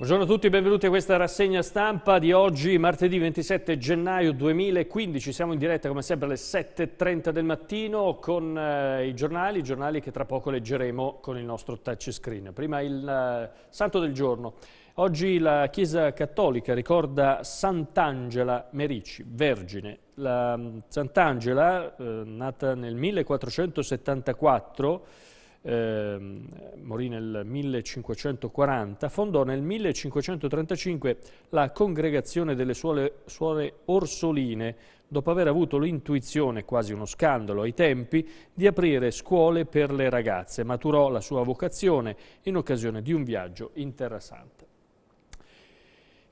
Buongiorno a tutti e benvenuti a questa rassegna stampa di oggi, martedì 27 gennaio 2015. Siamo in diretta come sempre alle 7.30 del mattino con eh, i giornali, i giornali che tra poco leggeremo con il nostro touchscreen. Prima il eh, santo del giorno. Oggi la Chiesa Cattolica ricorda Sant'Angela Merici, vergine. Mm, Sant'Angela, eh, nata nel 1474, eh, morì nel 1540, fondò nel 1535 la Congregazione delle Suore, Suore Orsoline, dopo aver avuto l'intuizione, quasi uno scandalo ai tempi, di aprire scuole per le ragazze. Maturò la sua vocazione in occasione di un viaggio in Terra Santa.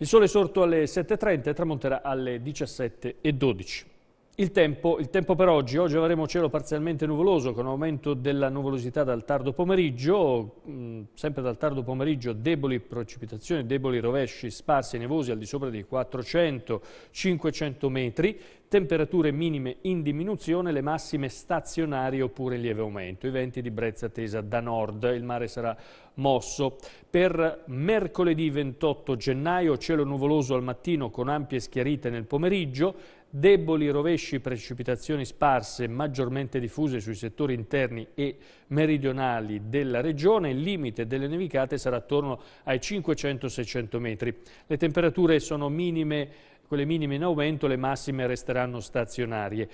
Il sole è sorto alle 7.30 e tramonterà alle 17.12. Il tempo, il tempo, per oggi, oggi avremo cielo parzialmente nuvoloso con aumento della nuvolosità dal tardo pomeriggio, mm, sempre dal tardo pomeriggio deboli precipitazioni, deboli rovesci sparsi e nevosi al di sopra dei 400-500 metri, temperature minime in diminuzione, le massime stazionarie oppure in lieve aumento. I venti di brezza tesa da nord, il mare sarà mosso. Per mercoledì 28 gennaio cielo nuvoloso al mattino con ampie schiarite nel pomeriggio, deboli rovesci, precipitazioni sparse maggiormente diffuse sui settori interni e meridionali della regione, il limite delle nevicate sarà attorno ai 500-600 metri. Le temperature sono minime con le minime in aumento, le massime resteranno stazionarie.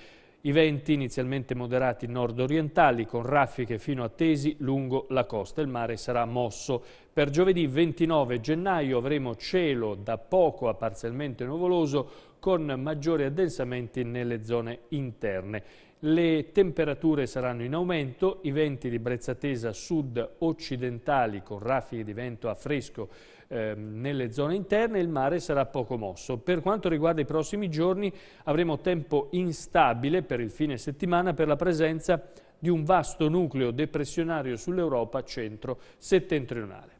I venti inizialmente moderati nord-orientali con raffiche fino a tesi lungo la costa. Il mare sarà mosso. Per giovedì 29 gennaio avremo cielo da poco a parzialmente nuvoloso con maggiori addensamenti nelle zone interne. Le temperature saranno in aumento, i venti di brezza tesa sud-occidentali con raffiche di vento a fresco ehm, nelle zone interne, e il mare sarà poco mosso. Per quanto riguarda i prossimi giorni avremo tempo instabile per il fine settimana per la presenza di un vasto nucleo depressionario sull'Europa centro-settentrionale.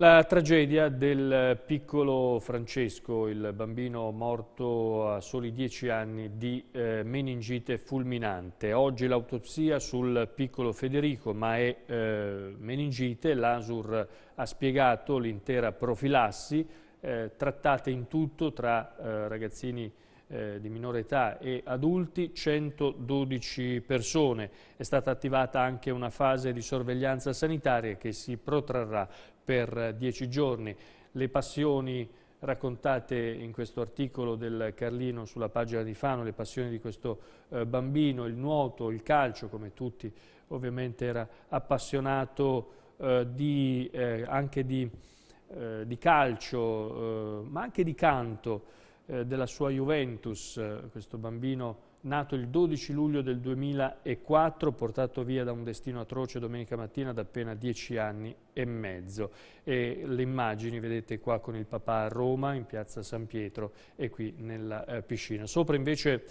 La tragedia del piccolo Francesco, il bambino morto a soli 10 anni di eh, meningite fulminante. Oggi l'autopsia sul piccolo Federico, ma è eh, meningite. L'ASUR ha spiegato l'intera profilassi, eh, trattata in tutto tra eh, ragazzini eh, di minore età e adulti 112 persone. È stata attivata anche una fase di sorveglianza sanitaria che si protrarrà per 10 giorni. Le passioni raccontate in questo articolo del Carlino sulla pagina di Fano, le passioni di questo eh, bambino, il nuoto, il calcio, come tutti ovviamente era appassionato eh, di, eh, anche di, eh, di calcio, eh, ma anche di canto. Eh, della sua Juventus, questo bambino nato il 12 luglio del 2004, portato via da un destino atroce domenica mattina da appena dieci anni e mezzo. E le immagini vedete qua con il papà a Roma, in piazza San Pietro e qui nella eh, piscina. Sopra invece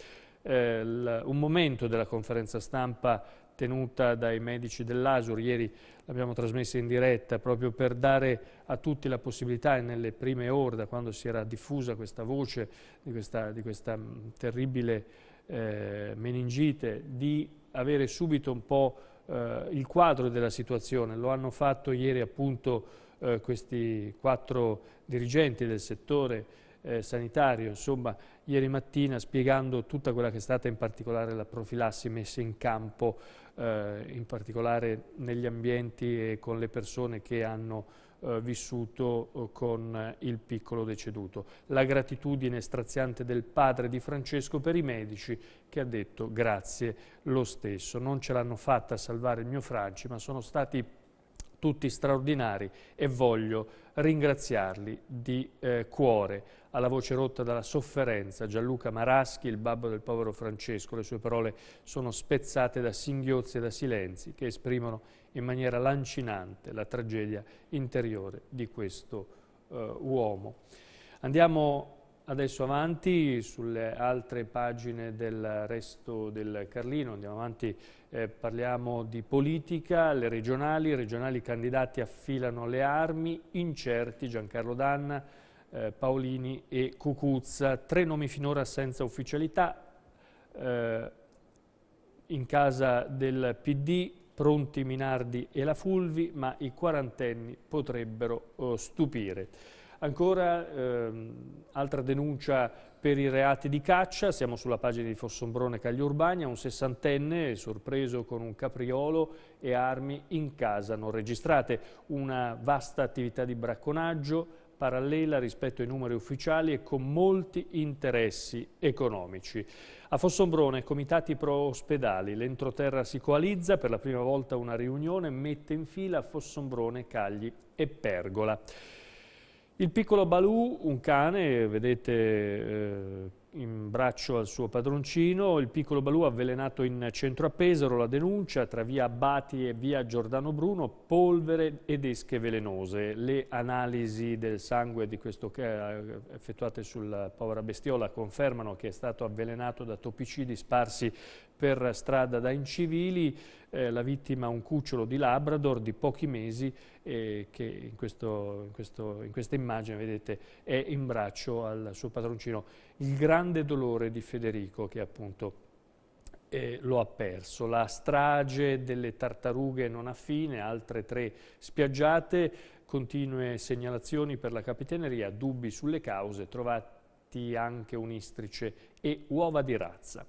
eh, un momento della conferenza stampa tenuta dai medici dell'Asur. Ieri l'abbiamo trasmessa in diretta proprio per dare a tutti la possibilità e nelle prime ore, da quando si era diffusa questa voce di questa, di questa mm, terribile eh, meningite, di avere subito un po' eh, il quadro della situazione. Lo hanno fatto ieri appunto eh, questi quattro dirigenti del settore eh, sanitario, insomma, ieri mattina spiegando tutta quella che è stata in particolare la profilassi messa in campo, eh, in particolare negli ambienti e con le persone che hanno eh, vissuto eh, con il piccolo deceduto. La gratitudine straziante del padre di Francesco per i medici che ha detto grazie lo stesso. Non ce l'hanno fatta a salvare il mio Franci, ma sono stati tutti straordinari e voglio ringraziarli di eh, cuore. Alla voce rotta dalla sofferenza, Gianluca Maraschi, il babbo del povero Francesco, le sue parole sono spezzate da singhiozzi e da silenzi che esprimono in maniera lancinante la tragedia interiore di questo eh, uomo. Andiamo Adesso avanti sulle altre pagine del resto del Carlino, andiamo avanti, eh, parliamo di politica, le regionali, i regionali candidati affilano le armi, incerti Giancarlo Danna, eh, Paolini e Cucuzza, tre nomi finora senza ufficialità, eh, in casa del PD pronti Minardi e la Fulvi, ma i quarantenni potrebbero oh, stupire. Ancora ehm, altra denuncia per i reati di caccia, siamo sulla pagina di Fossombrone Cagliurbagna, un sessantenne sorpreso con un capriolo e armi in casa non registrate. Una vasta attività di bracconaggio parallela rispetto ai numeri ufficiali e con molti interessi economici. A Fossombrone, comitati pro ospedali, l'entroterra si coalizza, per la prima volta una riunione mette in fila Fossombrone, Cagli e Pergola. Il piccolo Balù, un cane, vedete eh, in braccio al suo padroncino, il piccolo Balù avvelenato in centro a Pesaro, la denuncia tra via Abbati e via Giordano Bruno, polvere ed esche velenose. Le analisi del sangue di questo, eh, effettuate sulla povera bestiola confermano che è stato avvelenato da topicidi sparsi per strada da incivili, eh, la vittima un cucciolo di Labrador di pochi mesi eh, che in, questo, in, questo, in, questa immagine vedete è in braccio al suo padroncino. Il grande dolore di Federico che appunto eh, lo ha perso. La strage delle tartarughe non ha fine, altre tre spiaggiate, continue segnalazioni per la capitaneria, dubbi sulle cause, trovati anche un istrice e uova di razza.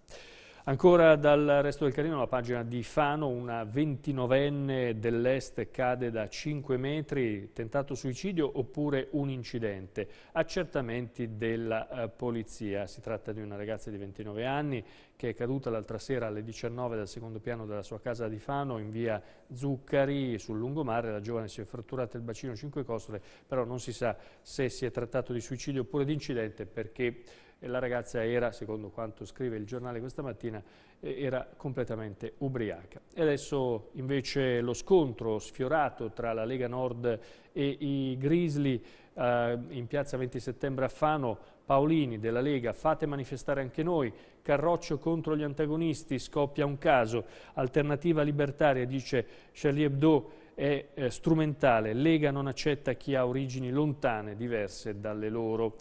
Ancora dal resto del Carino la pagina di Fano, una 29enne dell'est cade da 5 metri, tentato suicidio oppure un incidente. Accertamenti della eh, polizia. Si tratta di una ragazza di 29 anni che è caduta l'altra sera alle 19 dal secondo piano della sua casa di Fano in via Zuccari sul lungomare. La giovane si è fratturata il bacino 5 costole, però non si sa se si è trattato di suicidio oppure di incidente perché e la ragazza era, secondo quanto scrive il giornale questa mattina, eh, era completamente ubriaca. E adesso invece lo scontro sfiorato tra la Lega Nord e i Grizzly eh, in piazza 20 settembre a Fano, Paolini della Lega, fate manifestare anche noi, Carroccio contro gli antagonisti, scoppia un caso, alternativa libertaria, dice Charlie Hebdo, è eh, strumentale, Lega non accetta chi ha origini lontane, diverse dalle loro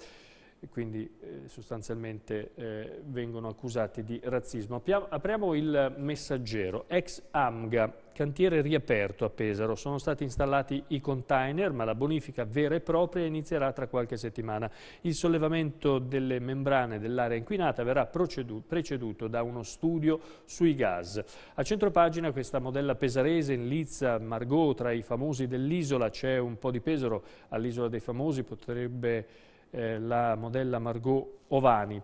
e quindi eh, sostanzialmente eh, vengono accusati di razzismo. Apriamo, il messaggero, ex AMGA, cantiere riaperto a Pesaro, sono stati installati i container ma la bonifica vera e propria inizierà tra qualche settimana. Il sollevamento delle membrane dell'area inquinata verrà preceduto da uno studio sui gas. A centropagina questa modella pesarese in Lizza, Margot, tra i famosi dell'isola c'è un po' di Pesaro, all'isola dei famosi potrebbe eh, la modella Margot Ovani.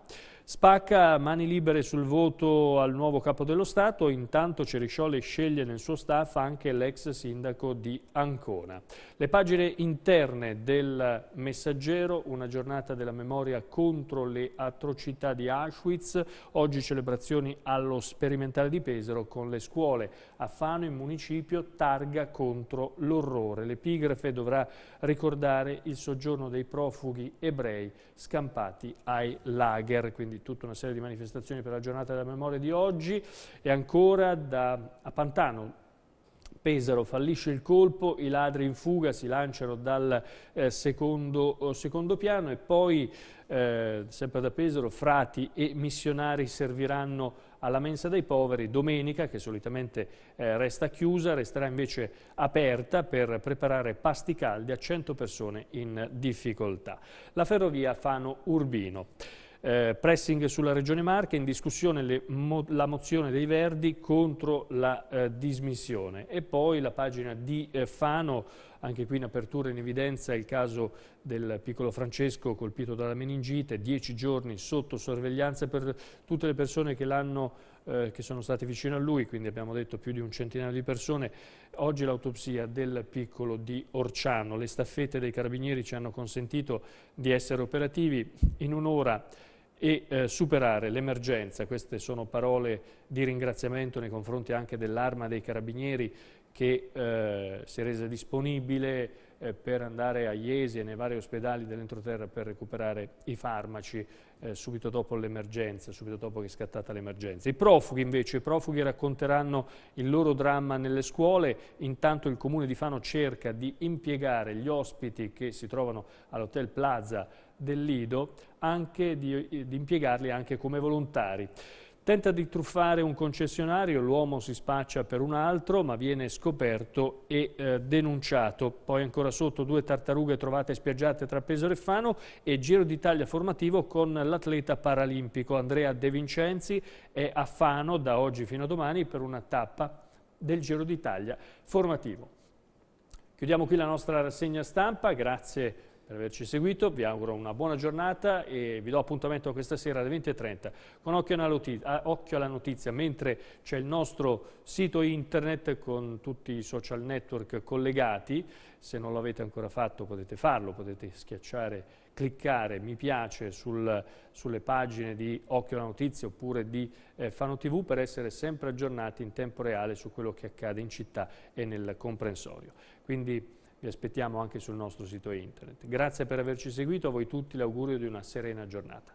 Spacca mani libere sul voto al nuovo capo dello Stato, intanto Cerisciole sceglie nel suo staff anche l'ex sindaco di Ancona. Le pagine interne del Messaggero, una giornata della memoria contro le atrocità di Auschwitz, oggi celebrazioni allo sperimentale di Pesaro con le scuole a Fano in municipio, targa contro l'orrore. L'epigrafe dovrà ricordare il soggiorno dei profughi ebrei scampati ai lager, quindi di tutta una serie di manifestazioni per la giornata della memoria di oggi e ancora da, a Pantano. Pesaro fallisce il colpo, i ladri in fuga si lanciano dal eh, secondo, oh, secondo, piano e poi, eh, sempre da Pesaro, frati e missionari serviranno alla mensa dei poveri domenica, che solitamente eh, resta chiusa, resterà invece aperta per preparare pasti caldi a 100 persone in difficoltà. La ferrovia Fano-Urbino. Eh, pressing sulla Regione Marche, in discussione le, mo, la mozione dei Verdi contro la eh, dismissione e poi la pagina di eh, Fano, anche qui in apertura in evidenza il caso del piccolo Francesco colpito dalla meningite, dieci giorni sotto sorveglianza per tutte le persone che l'hanno eh, che sono state vicino a lui, quindi abbiamo detto più di un centinaio di persone. Oggi l'autopsia del piccolo di Orciano. Le staffette dei carabinieri ci hanno consentito di essere operativi in un'ora e eh, superare l'emergenza. Queste sono parole di ringraziamento nei confronti anche dell'Arma dei Carabinieri che eh, si è resa disponibile eh, per andare a Iesi e nei vari ospedali dell'entroterra per recuperare i farmaci eh, subito dopo l'emergenza, subito dopo che è scattata l'emergenza. I profughi invece, i profughi racconteranno il loro dramma nelle scuole, intanto il comune di Fano cerca di impiegare gli ospiti che si trovano all'Hotel Plaza del Lido, anche di, eh, di impiegarli anche come volontari. Tenta di truffare un concessionario, l'uomo si spaccia per un altro ma viene scoperto e eh, denunciato. Poi ancora sotto due tartarughe trovate spiaggiate tra Pesaro e Fano e Giro d'Italia formativo con l'atleta paralimpico Andrea De Vincenzi è a Fano da oggi fino a domani per una tappa del Giro d'Italia formativo. Chiudiamo qui la nostra rassegna stampa, grazie per averci seguito, vi auguro una buona giornata e vi do appuntamento questa sera alle 20.30 con occhio alla, notizia, occhio alla notizia mentre c'è il nostro sito internet con tutti i social network collegati, se non l'avete ancora fatto potete farlo, potete schiacciare cliccare mi piace sul, sulle pagine di Occhio alla Notizia oppure di eh, Fano TV per essere sempre aggiornati in tempo reale su quello che accade in città e nel comprensorio. Quindi vi aspettiamo anche sul nostro sito internet. Grazie per averci seguito, a voi tutti l'augurio di una serena giornata.